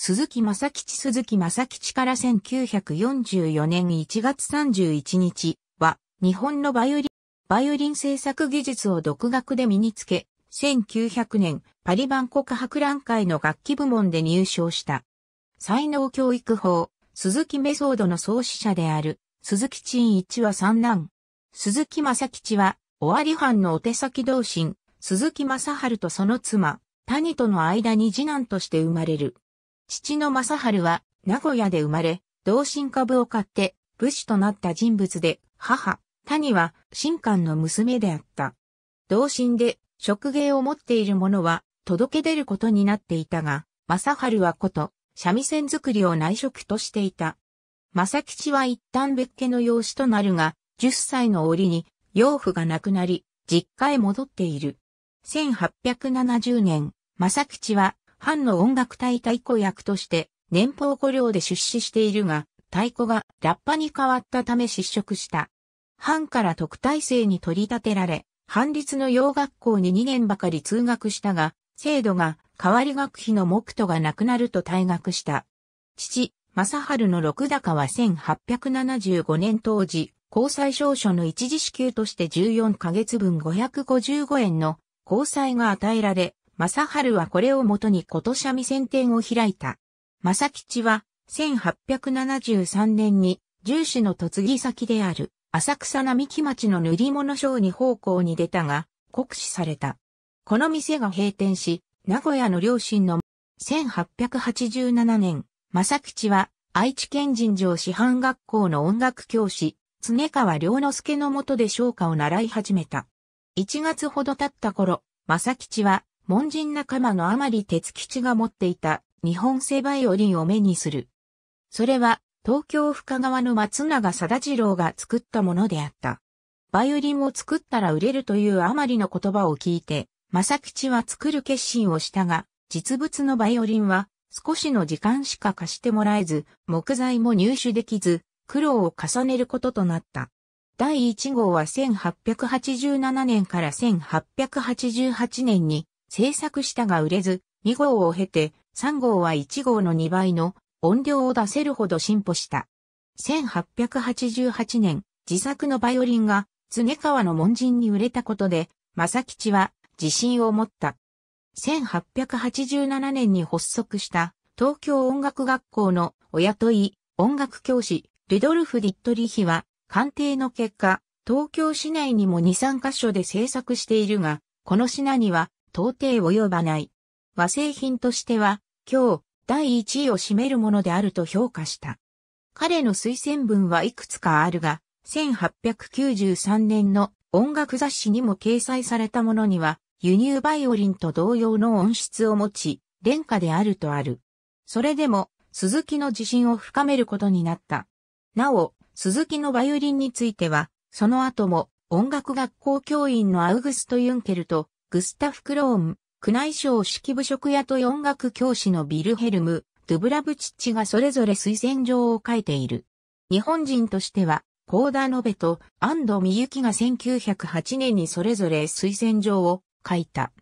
鈴木正吉鈴木正吉から1944年1月31日は日本のバイオリン、バイオリン制作技術を独学で身につけ、1900年パリ万国博覧会の楽器部門で入賞した。才能教育法、鈴木メソードの創始者である鈴木陳一は三男。鈴木正吉は尾張藩のお手先同心、鈴木正春とその妻、谷との間に次男として生まれる。父の正春は、名古屋で生まれ、同心株を買って、武士となった人物で、母、谷は、新官の娘であった。同心で、職芸を持っている者は、届け出ることになっていたが、正春はこと、三味線作りを内職としていた。正吉は一旦別家の養子となるが、10歳の折に、養父が亡くなり、実家へ戻っている。1870年、正吉は藩の音楽隊太鼓役として年俸五両で出資しているが、太鼓がラッパに変わったため失職した。藩から特待生に取り立てられ、藩立の洋学校に2年ばかり通学したが、制度が代わり学費の目途がなくなると退学した。父、正春の六高は1875年当時、交際証書の一時支給として14ヶ月分555円の交際が与えられ、正春はこれをもとに琴三味宣店を開いた。正吉は、1873年に、重視の嫁ぎ先である、浅草並木町の塗り物商に奉公に出たが、酷使された。この店が閉店し、名古屋の両親の1887年、正吉は愛知県人城師範学校の音楽教師、常川良之助のもとで商家を習い始めた。1月ほど経った頃、正吉は門人仲間のあまり鉄吉が持っていた日本製バイオリンを目にする。それは東京深川の松永貞次郎が作ったものであった。バイオリンを作ったら売れるというあまりの言葉を聞いて、正吉は作る決心をしたが、実物のバイオリンは少しの時間しか貸してもらえず、木材も入手できず、苦労を重ねることとなった。第1号は1887年から1888年に制作したが売れず、2号を経て、3号は1号の2倍の音量を出せるほど進歩した。1888年、自作のバイオリンが常川の門人に売れたことで、正吉は自信を持った。1887年に発足した東京音楽学校の親とい音楽教師ルドルフ・ディットリヒは鑑定の結果、東京市内にも2、3カ所で制作しているが、この品には到底及ばない。和製品としては、今日、第1位を占めるものであると評価した。彼の推薦文はいくつかあるが、1893年の音楽雑誌にも掲載されたものには、輸入バイオリンと同様の音質を持ち、廉価であるとある。それでも、鈴木の自信を深めることになった。なお、鈴木のバイオリンについては、その後も音楽学校教員のアウグスト・ユンケルとグスタフ・クローン、宮内省式部職屋と音楽教師のビルヘルム、ドゥブラブチッチがそれぞれ推薦状を書いている。日本人としては、コーダノベと安藤美幸が1908年にそれぞれ推薦状を書いた。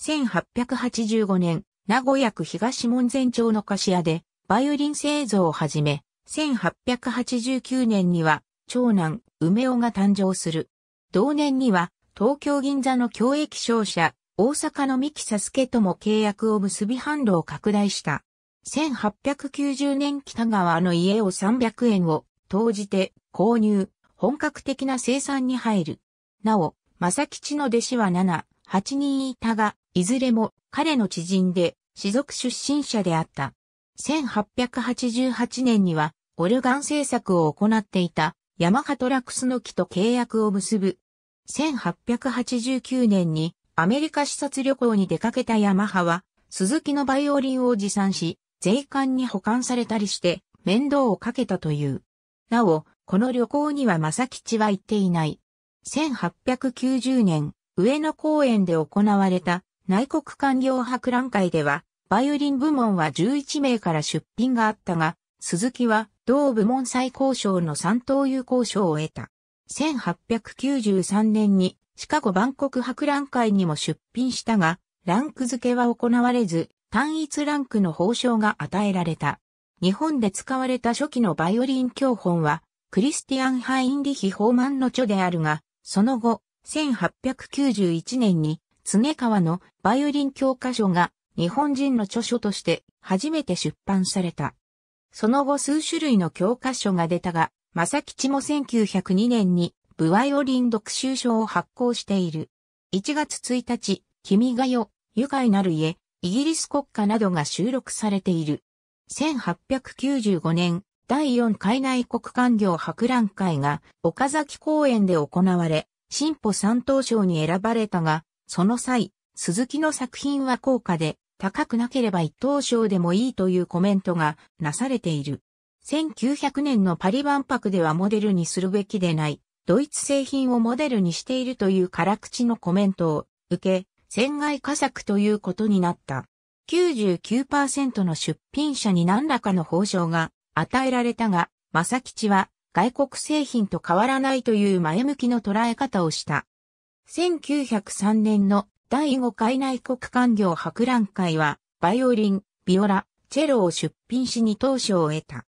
1885年、名古屋区東門前町の菓子屋で、バイオリン製造を始め、1889年には、長男、梅尾が誕生する。同年には、東京銀座の共益商社、大阪の三木佐助とも契約を結び販路を拡大した。1890年北川の家を300円を投じて購入、本格的な生産に入る。なお、正吉の弟子は7、8人いたが、いずれも彼の知人で、士族出身者であった。1888年には、オルガン製作を行っていた、ヤマハトラクスの木と契約を結ぶ1889年にアメリカ視察旅行に出かけたヤマハは、鈴木のバイオリンを持参し、税関に保管されたりして、面倒をかけたという。なお、この旅行には正吉は行っていない。1890年、上野公園で行われた内国官僚博覧会では、バイオリン部門は11名から出品があったが、鈴木は同部門最高賞の3等有効賞を得た。1893年にシカゴ万国博覧会にも出品したが、ランク付けは行われず、単一ランクの報奨が与えられた。日本で使われた初期のバイオリン教本は、クリスティアン・ハインリヒ・ホーマンの著であるが、その後、1891年に、常川のバイオリン教科書が日本人の著書として初めて出版された。その後数種類の教科書が出たが、正吉も1902年にブワイオリン読集賞を発行している。1月1日、君が代、愉快なる家、イギリス国家などが収録されている。1895年、第4回内国官業博覧会が岡崎公園で行われ、進歩三等賞に選ばれたが、その際、鈴木の作品は高価で、高くなければ一等賞でもいいというコメントがなされている。1900年のパリ万博ではモデルにするべきでない、ドイツ製品をモデルにしているという辛口のコメントを受け、船外佳作ということになった。99%の出品者に何らかの報奨が与えられたが、正吉は外国製品と変わらないという前向きの捉え方をした。1903年の第5回内国官業博覧会は、バイオリン、ビオラ、チェロを出品しに当初を得た。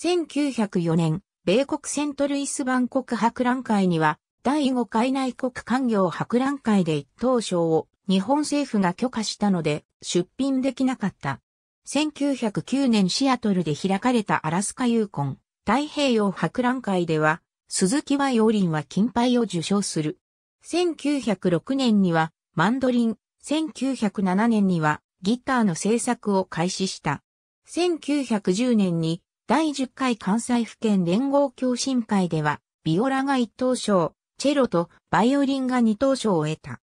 1904年、米国セントルイス万国博覧会には、第5回内国官業博覧会で一等賞を日本政府が許可したので出品できなかった。1909年シアトルで開かれたアラスカユーコン太平洋博覧会では、鈴木和洋林は金牌を受賞する。1906年にはマンドリン、1907年にはギターの制作を開始した。1910年に第10回関西府県連合共進会では、ビオラが1等賞、チェロとバイオリンが2等賞を得た。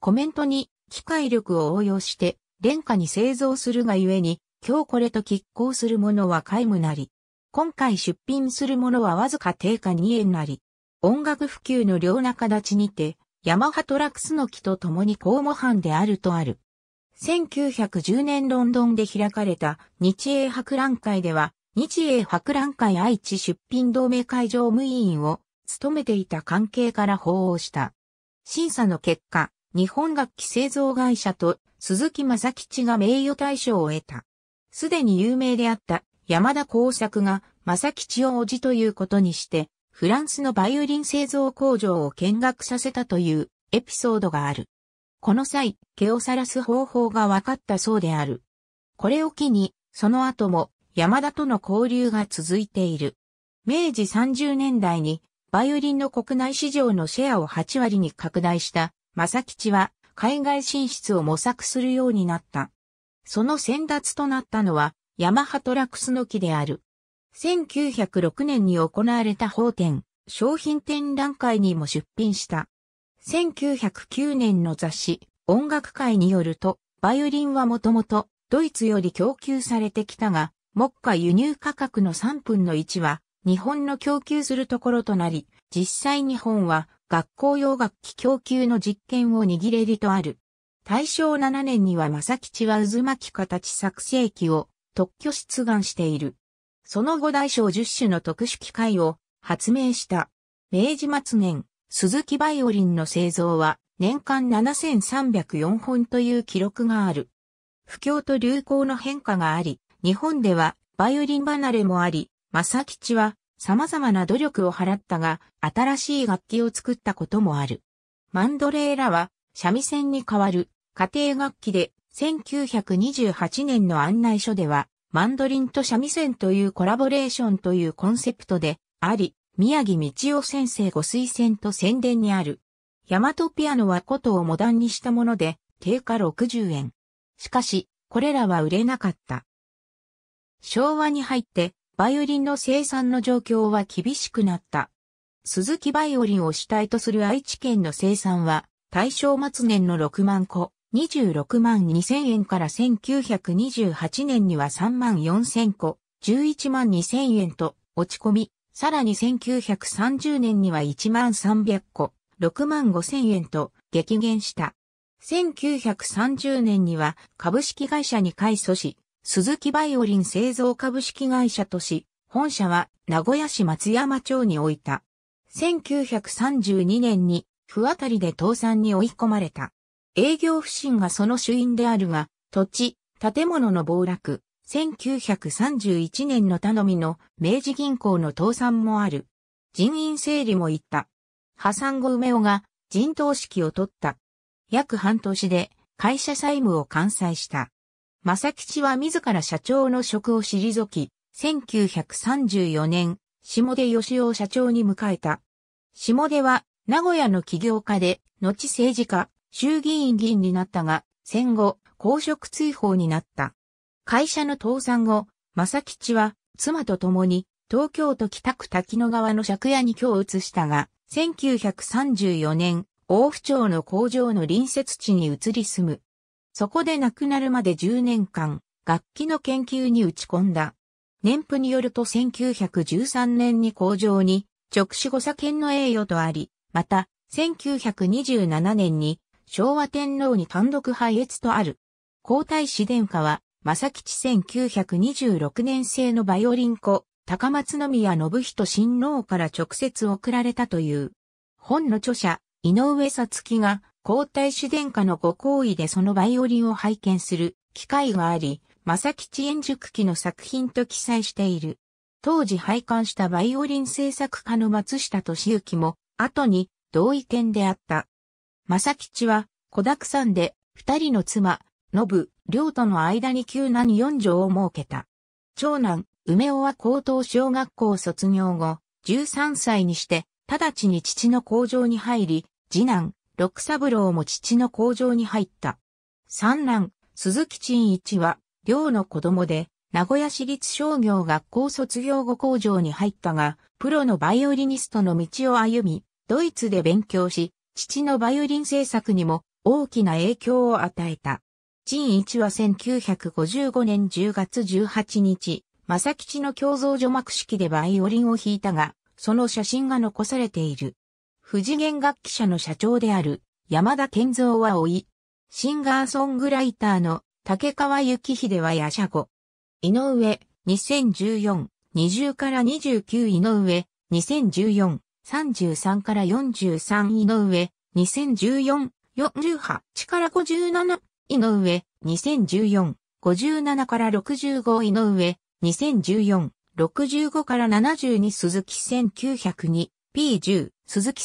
コメントに、機械力を応用して、廉価に製造するがゆえに、今日これと拮抗するものは皆無なり。今回出品するものはわずか定価2円なり。音楽普及の両中立ちにて、ヤマハトラクスの木と共に公務班であるとある。1910年ロンドンで開かれた日英博覧会では、日英博覧会愛知出品同盟会場務委員を務めていた関係から訪欧した。審査の結果、日本楽器製造会社と鈴木正吉が名誉大賞を得た。すでに有名であった山田耕作が正吉を叔父ということにして、フランスのバイオリン製造工場を見学させたというエピソードがある。この際、毛を晒す方法が分かったそうである。これを機に、その後も山田との交流が続いている。明治30年代にバイオリンの国内市場のシェアを8割に拡大した正吉は海外進出を模索するようになった。その先達となったのはヤマハトラクスの木である。1906年に行われた法展、商品展覧会にも出品した。1909年の雑誌、音楽会によると、バイオリンはもともとドイツより供給されてきたが、目下輸入価格の3分の1は日本の供給するところとなり、実際日本は学校用楽器供給の実験を握れりとある。大正7年には正吉は渦巻き形作成機を特許出願している。その後大小10種の特殊機械を発明した。明治末年、鈴木バイオリンの製造は年間7304本という記録がある。不況と流行の変化があり、日本ではバイオリン離れもあり、正吉は様々な努力を払ったが、新しい楽器を作ったこともある。マンドレーラは三味線に代わる家庭楽器で、1928年の案内書では、マンドリンと三味線というコラボレーションというコンセプトで、あり、宮城道夫先生ご推薦と宣伝にある。ヤマトピアノはことをモダンにしたもので、定価60円。しかし、これらは売れなかった。昭和に入って、バイオリンの生産の状況は厳しくなった。鈴木バイオリンを主体とする愛知県の生産は、大正末年の6万個、26万2000円から1928年には3万4000個、11万2000円と落ち込み、さらに1930年には1万300個、6万5000円と激減した。1930年には株式会社に改組し、鈴木バイオリン製造株式会社とし、本社は名古屋市松山町に置いた。1932年に不当たりで倒産に追い込まれた。営業不振がその主因であるが、土地、建物の暴落、1931年の頼みの明治銀行の倒産もある。人員整理も行った。破産後梅尾が人頭指揮を取った。約半年で会社債務を完済した。正吉は自ら社長の職を退き、1934年、下出義雄社長に迎えた。下出は、名古屋の起業家で、後政治家、衆議院議員になったが、戦後、公職追放になった。会社の倒産後、正吉は、妻と共に、東京都北区滝野川の借家に居を移したが、1934年、大府町の工場の隣接地に移り住む。そこで亡くなるまで10年間、楽器の研究に打ち込んだ。年譜によると1913年に工場に直使誤左犬の栄誉とあり、また、1927年に昭和天皇に単独配謁とある。皇太子殿下は、正吉1926年製のバイオリン子、高松宮信人親王から直接送られたという。本の著者、井上さつきが、皇太子殿下のご好意でそのバイオリンを拝見する機会があり、正吉円熟記の作品と記載している。当時拝観したバイオリン制作家の松下敏之も、後に同意見であった。正吉は、子沢山で、二人の妻、信、良との間に旧男四女を設けた。長男、梅尾は高等小学校卒業後、13歳にして、直ちに父の工場に入り、次男、六三郎も父の工場に入った。三男、鈴木陳一は、寮の子供で、名古屋市立商業学校卒業後工場に入ったが、プロのバイオリニストの道を歩み、ドイツで勉強し、父のバイオリン制作にも大きな影響を与えた。陳一は1955年10月18日、正吉の共造除幕式でバイオリンを弾いたが、その写真が残されている。富士弦楽器社の社長である山田健造は老い、シンガーソングライターの竹川幸秀はや社子。井上、2014、20から29井上、2014、33から43井上、2014、48から57井上、2014、57から65井上、2014、65から72鈴木1902、P10、鈴木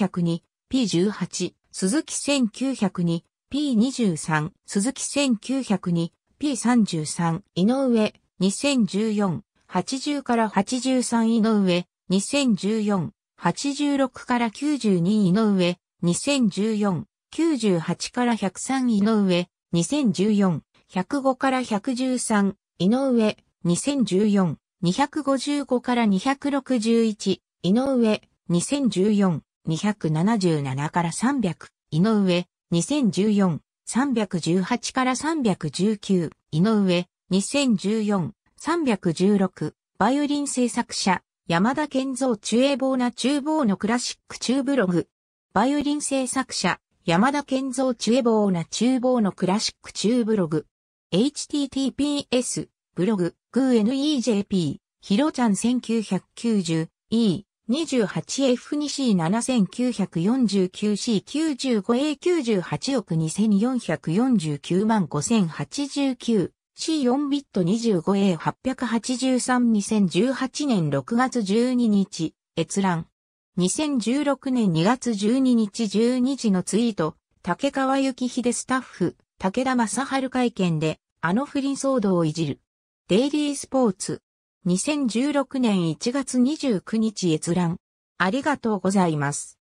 1902、P18、鈴木1902、P23、鈴木1902、P33、井上、2014、80から83井上、2014、86から92井上、2014、98から103井上、2014、105から113井上、2014、255から261井上、2014-277から300、井上、2014-318から319、井上、2014-316、バイオリン製作者、山田健造中英棒な厨房のクラシック中ブログ。バイオリン製作者、山田健造中英棒な厨房のクラシック中ブログ。https、ブログ、グー NEJP、ひろちゃん 1990E、28F2C7949C95A98 億2449万5089 C4 ビット 25A8832018 年6月12日閲覧2016年2月12日12時のツイート竹川幸秀スタッフ武田正春会見であの不倫騒動をいじるデイリースポーツ2016年1月29日閲覧。ありがとうございます。